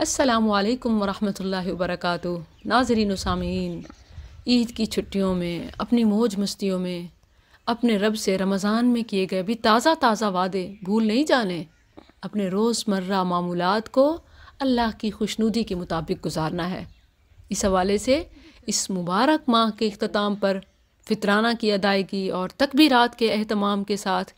असलकम वरहमल वर्क नाजरीन सामीन ईद की छुट्टियों में अपनी मौज मस्तियों में अपने रब से रमज़ान में किए गए भी ताज़ा ताज़ा वादे भूल नहीं जाने अपने रोज़मर्रा मामूलत को अल्लाह की खुशनुदी के मुताबिक गुजारना है इस हवाले से इस मुबारक माह के अख्ताम पर फितराना की अदायगी और तकबीरात के अहतमाम के साथ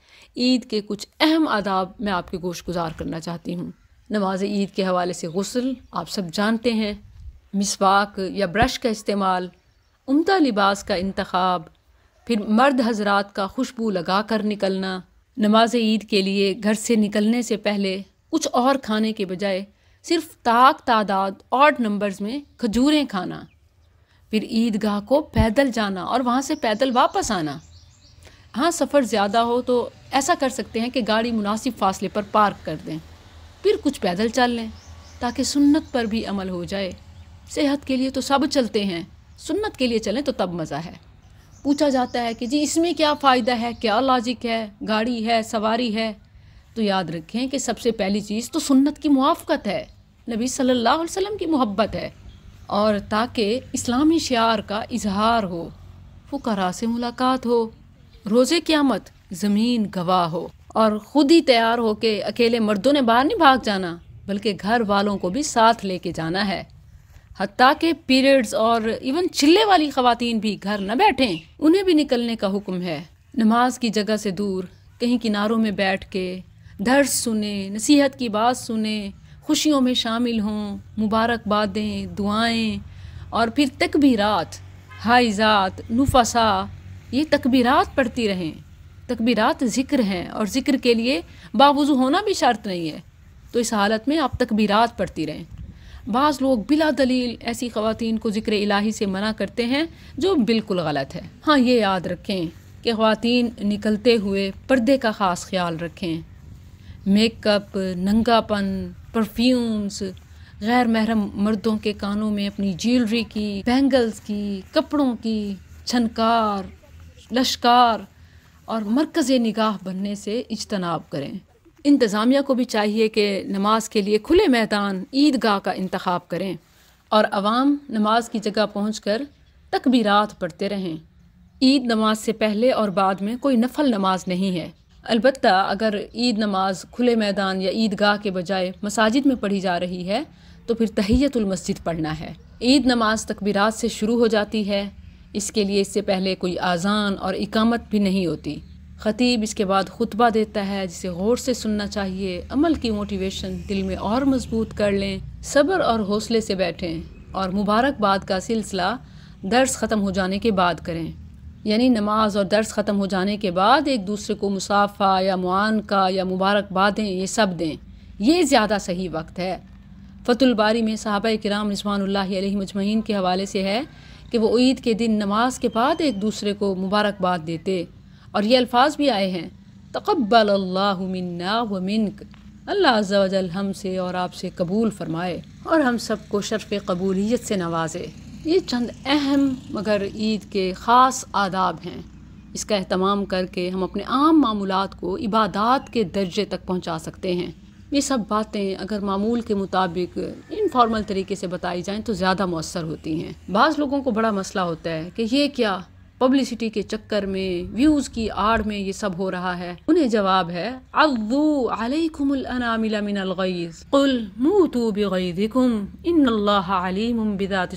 ईद के कुछ अहम आदाब मैं आपके गोश गुजार करना चाहती हूँ नमाज ईद के हवाले से गसल आप सब जानते हैं मिसवाक या ब्रश का इस्तेमाल उमदा लिबास का इंतखब फिर मर्द हजरात का खुशबू लगा कर निकलना नमाज ईद के लिए घर से निकलने से पहले कुछ और खाने के बजाय सिर्फ ताक तादाद ऑड नंबर्स में खजूरें खाना फिर ईदगाह को पैदल जाना और वहाँ से पैदल वापस आना हाँ सफ़र ज़्यादा हो तो ऐसा कर सकते हैं कि गाड़ी मुनासिब फासले पर पार्क कर दें फिर कुछ पैदल चल लें ताकि सुन्नत पर भी अमल हो जाए सेहत के लिए तो सब चलते हैं सुन्नत के लिए चलें तो तब मज़ा है पूछा जाता है कि जी इसमें क्या फ़ायदा है क्या लॉजिक है गाड़ी है सवारी है तो याद रखें कि सबसे पहली चीज़ तो सुन्नत की मुआफ़त है नबी सल्लल्लाहु अलैहि वसल्लम की मोहब्बत है और ताकि इस्लामी शार का इजहार हो फुकरा से मुलाकात हो रोज़े क़्यामत ज़मीन गवाह हो और ख़ुद ही तैयार होकर अकेले मर्दों ने बाहर नहीं भाग जाना बल्कि घर वालों को भी साथ लेके जाना है हती के पीरियड्स और इवन चिल्ले वाली खातन भी घर न बैठें उन्हें भी निकलने का हुक्म है नमाज की जगह से दूर कहीं किनारों में बैठ के दर्द सुने नसीहत की बात सुने खुशियों में शामिल हों मुबारकबादें दुआएँ और फिर तकबीरात हाइजात नुफसा ये तकबीरात पढ़ती रहें तकबीरात ज़िक्र हैं और ज़िक्र के लिए बावजू होना भी शर्त नहीं है तो इस हालत में आप तकबीरात पढ़ती रहें बाज़ लोग बिला दलील ऐसी खातन को ज़िक्र इलाही से मना करते हैं जो बिल्कुल गलत है हाँ ये याद रखें कि ख़वान निकलते हुए पर्दे का ख़ास ख्याल रखें मेकअप नंगापन परफ्यूम्स गैर महरम मर्दों के कानों में अपनी ज्वेलरी की बैंगल्स की कपड़ों की छनकार लश्कार और मरकज़ निगाह बनने से इजतनाब करें इंतज़ामिया को भी चाहिए कि नमाज के लिए खुले मैदान ईदगाह का इंतखब करें और आवाम नमाज की जगह पहुँच कर तकबीरत पढ़ते रहें ईद नमाज से पहले और बाद में कोई नफल नमाज नहीं है अलबत् अगर ईद नमाज खुले मैदान या ईदगाह के बजाय मसाजिद में पढ़ी जा रही है तो फिर तहैतुल मस्जिद पढ़ना है ईद नमाज तकबीरात से शुरू हो जाती है इसके लिए इससे पहले कोई आज़ान और इकामत भी नहीं होती ख़तीब इसके बाद खुतबा देता है जिसे गौर से सुनना चाहिए अमल की मोटिवेशन दिल में और मजबूत कर लें सब्र और हौसले से बैठें और मुबारकबाद का सिलसिला दर्स ख़त्म हो जाने के बाद करें यानी नमाज और दर्स ख़त्म हो जाने के बाद एक दूसरे को मुसाफ़ा या मुआन का या मुबारकबादें ये सब दें ये ज़्यादा सही वक्त है फतुलबारी में साहब कराम रिजवान मजमैन के हवाले से है कि वो ईद के दिन नमाज के बाद एक दूसरे को मुबारकबाद देते और ये अल्फाज भी आए हैं तकबल अल्लाह मन्ना व मिनक अल्लाह अजल हम से और आपसे कबूल फ़रमाए और हम सब को शर्फ़ कबूलियत से नवाजे ये चंद अहम मगर ईद के ख़ास आदाब हैं इसका अहतमाम करके हम अपने आम मामूलत को इबादत के दर्जे तक पहुँचा सकते हैं ये सब बातें अगर मामूल के मुताबिक इनफॉर्मल तरीके से बताई जाएं तो ज़्यादा मौसर होती हैं बाज़ लोगों को बड़ा मसला होता है कि ये क्या पब्लिसिटी के चक्कर में व्यूज़ की आड़ में ये सब हो रहा है उन्हें जवाब है अदू इन अल्लाह अलीम बिदात